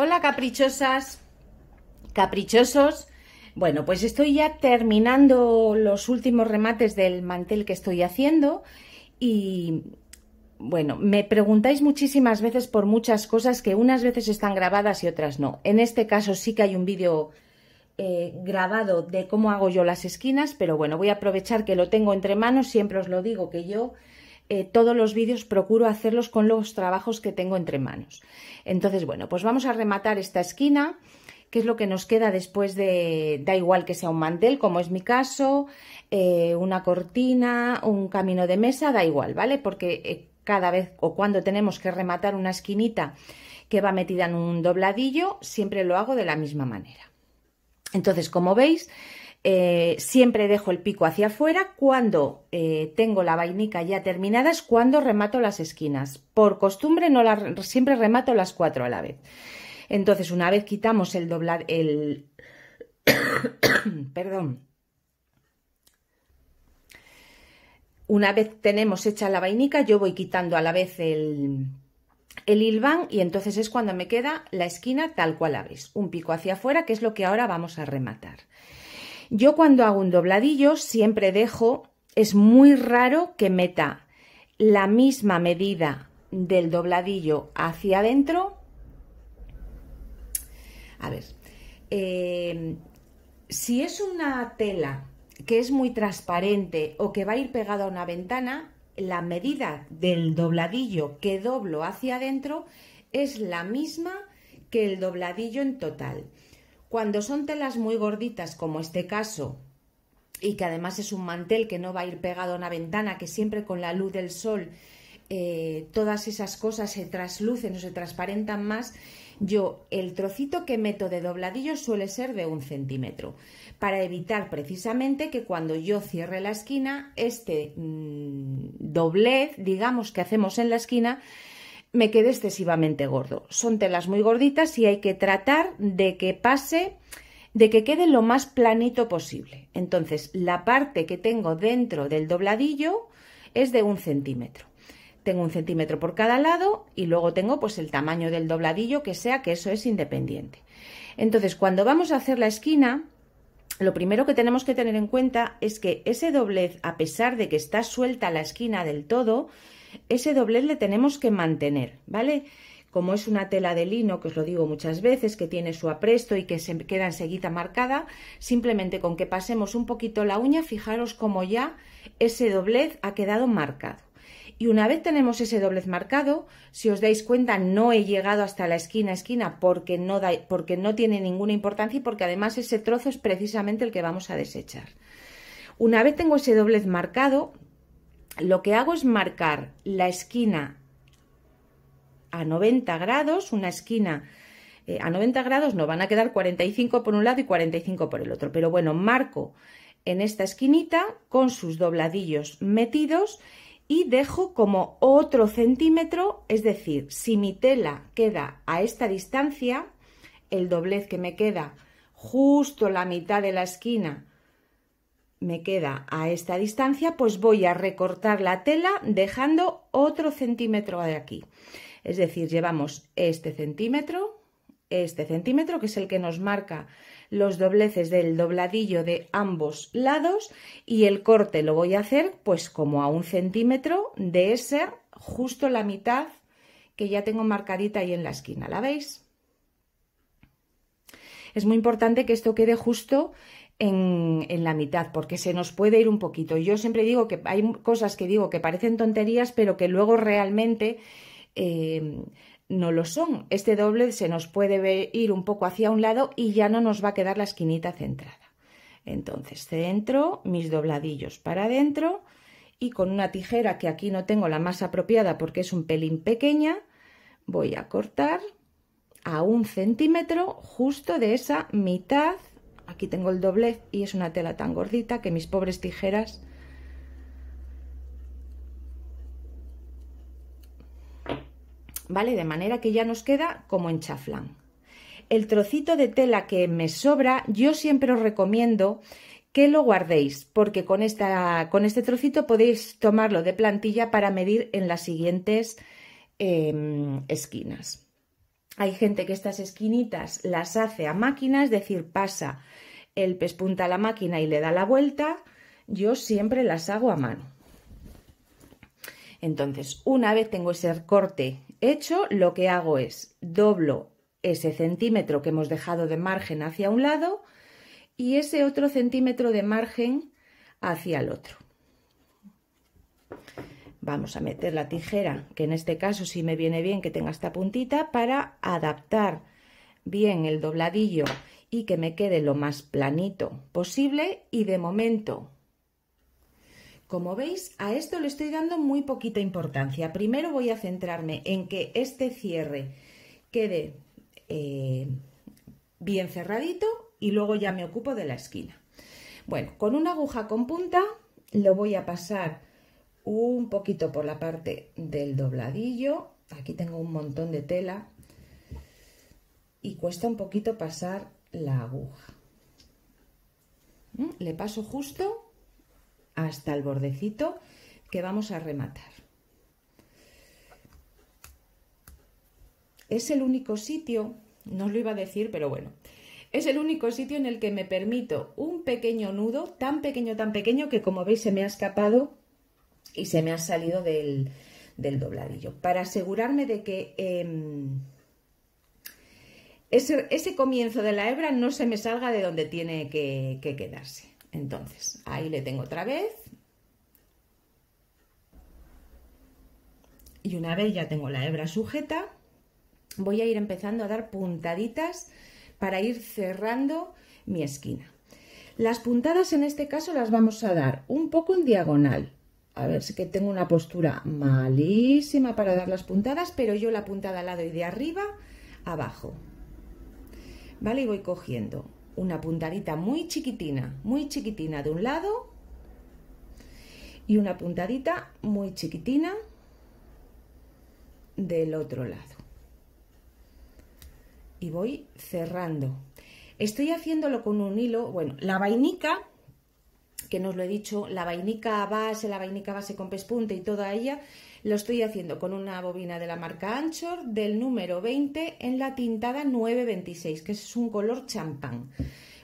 Hola caprichosas, caprichosos. Bueno, pues estoy ya terminando los últimos remates del mantel que estoy haciendo y bueno, me preguntáis muchísimas veces por muchas cosas que unas veces están grabadas y otras no. En este caso sí que hay un vídeo eh, grabado de cómo hago yo las esquinas, pero bueno, voy a aprovechar que lo tengo entre manos, siempre os lo digo que yo eh, todos los vídeos procuro hacerlos con los trabajos que tengo entre manos. Entonces, bueno, pues vamos a rematar esta esquina, que es lo que nos queda después de, da igual que sea un mantel, como es mi caso, eh, una cortina, un camino de mesa, da igual, ¿vale? Porque eh, cada vez o cuando tenemos que rematar una esquinita que va metida en un dobladillo, siempre lo hago de la misma manera. Entonces, como veis, eh, siempre dejo el pico hacia afuera. Cuando eh, tengo la vainica ya terminada es cuando remato las esquinas. Por costumbre no siempre remato las cuatro a la vez. Entonces, una vez quitamos el doblar, el... Perdón. Una vez tenemos hecha la vainica, yo voy quitando a la vez el, el hilván y entonces es cuando me queda la esquina tal cual la veis. Un pico hacia afuera, que es lo que ahora vamos a rematar. Yo cuando hago un dobladillo siempre dejo, es muy raro que meta la misma medida del dobladillo hacia adentro. A ver, em, si es una tela que es muy transparente o que va a ir pegada a una ventana, la medida del dobladillo que doblo hacia adentro es la misma que el dobladillo en total. Cuando son telas muy gorditas, como este caso, y que además es un mantel que no va a ir pegado a una ventana, que siempre con la luz del sol eh, todas esas cosas se traslucen o se transparentan más, yo el trocito que meto de dobladillo suele ser de un centímetro, para evitar precisamente que cuando yo cierre la esquina, este mm, doblez, digamos, que hacemos en la esquina, me quede excesivamente gordo. Son telas muy gorditas y hay que tratar de que pase, de que quede lo más planito posible. Entonces, la parte que tengo dentro del dobladillo es de un centímetro. Tengo un centímetro por cada lado y luego tengo pues el tamaño del dobladillo que sea que eso es independiente. Entonces, cuando vamos a hacer la esquina, lo primero que tenemos que tener en cuenta es que ese doblez, a pesar de que está suelta la esquina del todo, ese doblez le tenemos que mantener, ¿vale? Como es una tela de lino, que os lo digo muchas veces, que tiene su apresto y que se queda enseguida marcada, simplemente con que pasemos un poquito la uña, fijaros como ya ese doblez ha quedado marcado. Y una vez tenemos ese doblez marcado, si os dais cuenta, no he llegado hasta la esquina esquina porque no, porque no tiene ninguna importancia y porque además ese trozo es precisamente el que vamos a desechar. Una vez tengo ese doblez marcado, lo que hago es marcar la esquina a 90 grados, una esquina eh, a 90 grados, no, van a quedar 45 por un lado y 45 por el otro, pero bueno, marco en esta esquinita con sus dobladillos metidos y dejo como otro centímetro, es decir, si mi tela queda a esta distancia, el doblez que me queda justo la mitad de la esquina me queda a esta distancia, pues voy a recortar la tela dejando otro centímetro de aquí. Es decir, llevamos este centímetro, este centímetro, que es el que nos marca los dobleces del dobladillo de ambos lados y el corte lo voy a hacer pues como a un centímetro de ese justo la mitad que ya tengo marcadita ahí en la esquina, ¿la veis? Es muy importante que esto quede justo en, la mitad, porque se nos puede ir un poquito. Yo siempre digo que hay cosas que digo que parecen tonterías, pero que luego realmente eh, no lo son. Este doble se nos puede ir un poco hacia un lado y ya no nos va a quedar la esquinita centrada. Entonces, centro, mis dobladillos para adentro y con una tijera que aquí no tengo la más apropiada porque es un pelín pequeña, voy a cortar a un centímetro justo de esa mitad Aquí tengo el doblez y es una tela tan gordita que mis pobres tijeras ¿Vale? De manera que ya nos queda como en chaflán. El trocito de tela que me sobra, yo siempre os recomiendo que lo guardéis, porque con, esta, con este trocito podéis tomarlo de plantilla para medir en las siguientes em, esquinas. Hay gente que estas esquinitas las hace a máquina, es decir, pasa el pespunta la máquina y le da la vuelta, yo siempre las hago a mano. Entonces, una vez tengo ese corte hecho, lo que hago es doblo ese centímetro que hemos dejado de margen hacia un lado y ese otro centímetro de margen hacia el otro. Vamos a meter la tijera, que en este caso sí me viene bien que tenga esta puntita, para adaptar bien el dobladillo y que me quede lo más planito posible y de momento. Como veis, a esto le estoy dando muy poquita importancia. Primero voy a centrarme en que este cierre quede eh, bien cerradito y luego ya me ocupo de la esquina. Bueno, con una aguja con punta lo voy a pasar un poquito por la parte del dobladillo. Aquí tengo un montón de tela y cuesta un poquito pasar la aguja. ¿Mm? Le paso justo hasta el bordecito que vamos a rematar. Es el único sitio, no os lo iba a decir, pero bueno, es el único sitio en el que me permito un pequeño nudo, tan pequeño, tan pequeño, que como veis se me ha escapado y se me ha salido del, dobladillo. Para asegurarme de que em, ese, comienzo de la hebra no se me salga de donde tiene que, quedarse. Entonces, ahí le tengo otra vez. Y una vez ya tengo la hebra sujeta, voy a ir empezando a dar puntaditas para ir cerrando mi esquina. Las puntadas en este caso las vamos a dar un poco en diagonal. A ver, si que tengo una postura malísima para dar las puntadas, pero yo la puntada al lado y de arriba abajo. ¿vale? Y voy cogiendo una puntadita muy chiquitina, muy chiquitina de un lado y una puntadita muy chiquitina del otro lado. Y voy cerrando. Estoy haciéndolo con un hilo, bueno, la vainica que nos lo he dicho, la vainica base, la vainica base con pespunte y toda ella, lo estoy haciendo con una bobina de la marca Anchor del número 20 en la tintada 926, que es un color champán.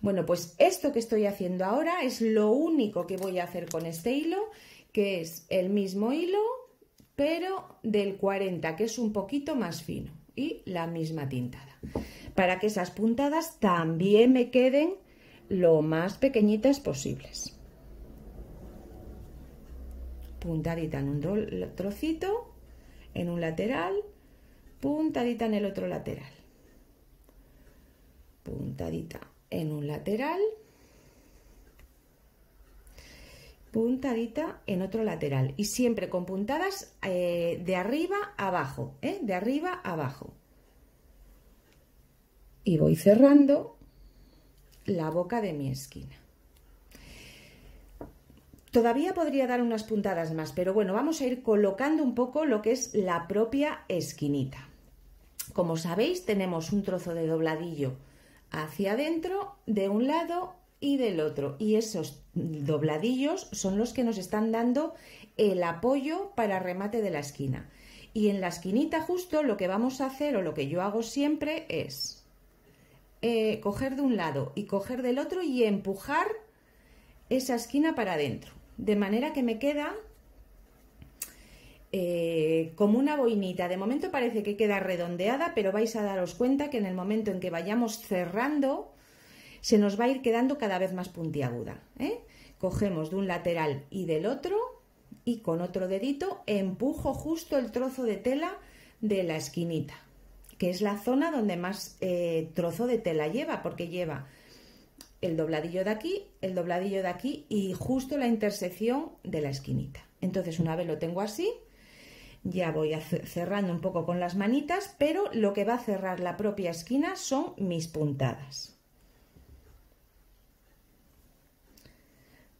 Bueno, pues esto que estoy haciendo ahora es lo único que voy a hacer con este hilo, que es el mismo hilo, pero del 40, que es un poquito más fino, y la misma tintada. Para que esas puntadas también me queden lo más pequeñitas posibles puntadita en un trocito, en un lateral, puntadita en el otro lateral, puntadita en un lateral, puntadita en otro lateral y siempre con puntadas eh, de arriba abajo, ¿eh? de arriba abajo. Y voy cerrando la boca de mi esquina. Todavía podría dar unas puntadas más, pero bueno, vamos a ir colocando un poco lo que es la propia esquinita. Como sabéis, tenemos un trozo de dobladillo hacia adentro, de un lado y del otro. Y esos dobladillos son los que nos están dando el apoyo para remate de la esquina. Y en la esquinita justo lo que vamos a hacer o lo que yo hago siempre es eh, coger de un lado y coger del otro y empujar esa esquina para adentro. De manera que me queda eh, como una boinita. De momento parece que queda redondeada, pero vais a daros cuenta que en el momento en que vayamos cerrando, se nos va a ir quedando cada vez más puntiaguda. ¿eh? Cogemos de un lateral y del otro y con otro dedito empujo justo el trozo de tela de la esquinita, que es la zona donde más eh, trozo de tela lleva, porque lleva el dobladillo de aquí, el dobladillo de aquí y justo la intersección de la esquinita. Entonces una vez lo tengo así, ya voy cerrando un poco con las manitas, pero lo que va a cerrar la propia esquina son mis puntadas.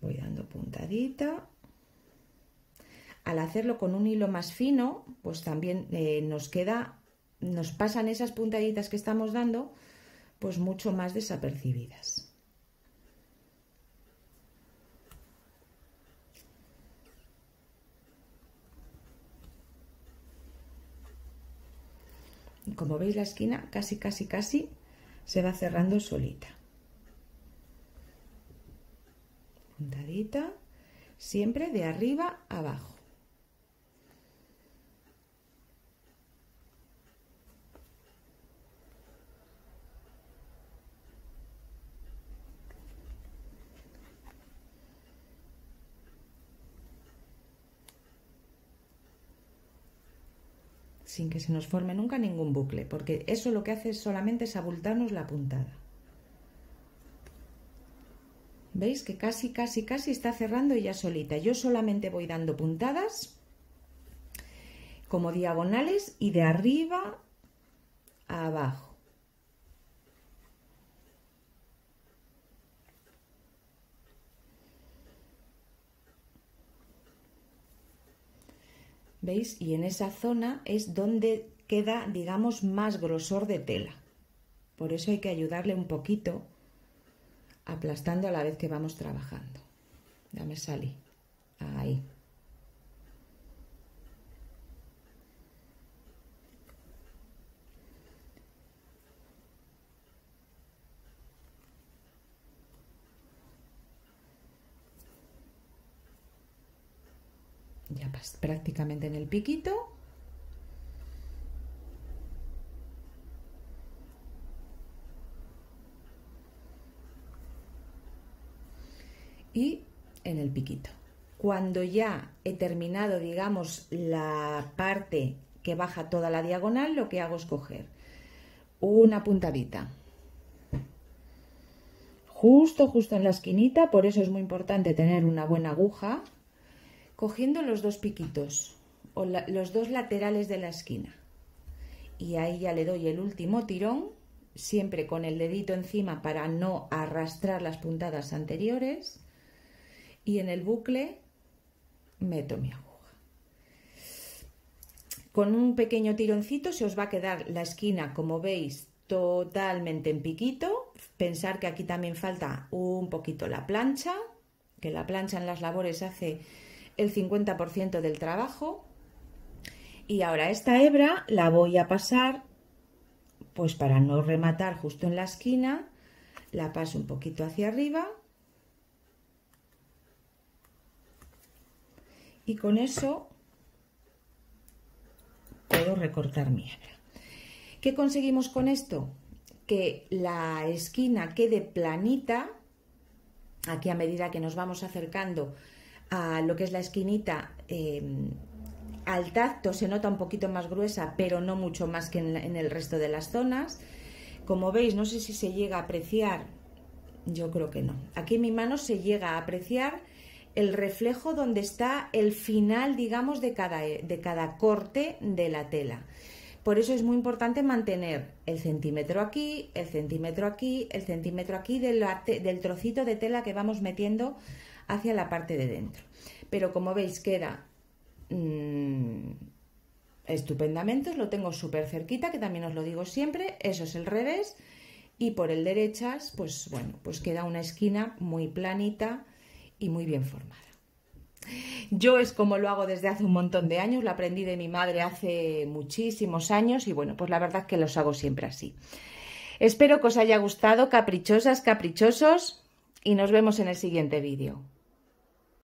Voy dando puntadita. Al hacerlo con un hilo más fino, pues también eh, nos queda, nos pasan esas puntaditas que estamos dando, pues mucho más desapercibidas. como veis la esquina casi casi casi se va cerrando solita puntadita siempre de arriba abajo sin que se nos forme nunca ningún bucle, porque eso lo que hace es solamente es abultarnos la puntada. ¿Veis que casi, casi, casi está cerrando ya solita? Yo solamente voy dando puntadas como diagonales y de arriba a abajo. ¿Veis? Y en esa zona es donde queda, digamos, más grosor de tela. Por eso hay que ayudarle un poquito aplastando a la vez que vamos trabajando. me salí. Ahí. ya prácticamente en el piquito. Y en el piquito. Cuando ya he terminado, digamos, la parte que baja toda la diagonal, lo que hago es coger una puntadita. Justo, justo en la esquinita, por eso es muy importante tener una buena aguja cogiendo los dos piquitos o los dos laterales de la esquina. Y ahí ya le doy el último tirón, siempre con el dedito encima para no arrastrar las puntadas anteriores. Y en el bucle meto mi aguja. Con un pequeño tironcito se os va a quedar la esquina, como veis, totalmente en piquito. Pensar que aquí también falta un poquito la plancha, que la plancha en las labores hace el 50% del trabajo. Y ahora esta hebra la voy a pasar, pues para no rematar justo en la esquina, la paso un poquito hacia arriba. Y con eso puedo recortar mi hebra. ¿Qué conseguimos con esto? Que la esquina quede planita. Aquí a medida que nos vamos acercando a lo que es la esquinita. Em, al tacto se nota un poquito más gruesa, pero no mucho más que en, el resto de las zonas. Como veis, no sé si se llega a apreciar, yo creo que no. Aquí en mi mano se llega a apreciar el reflejo donde está el final, digamos, de cada, de cada corte de la tela. Por eso es muy importante mantener el centímetro aquí, el centímetro aquí, el centímetro aquí del, del trocito de tela que vamos metiendo hacia la parte de dentro. Pero como veis queda mm, estupendamente, os lo tengo súper cerquita, que también os lo digo siempre, eso es el revés. Y por el derechas, pues bueno, pues queda una esquina muy planita y muy bien formada. Yo es como lo hago desde hace un montón de años, lo aprendí de mi madre hace muchísimos años y bueno, pues la verdad es que los hago siempre así. Espero que os haya gustado, caprichosas, caprichosos, y nos vemos en el siguiente vídeo.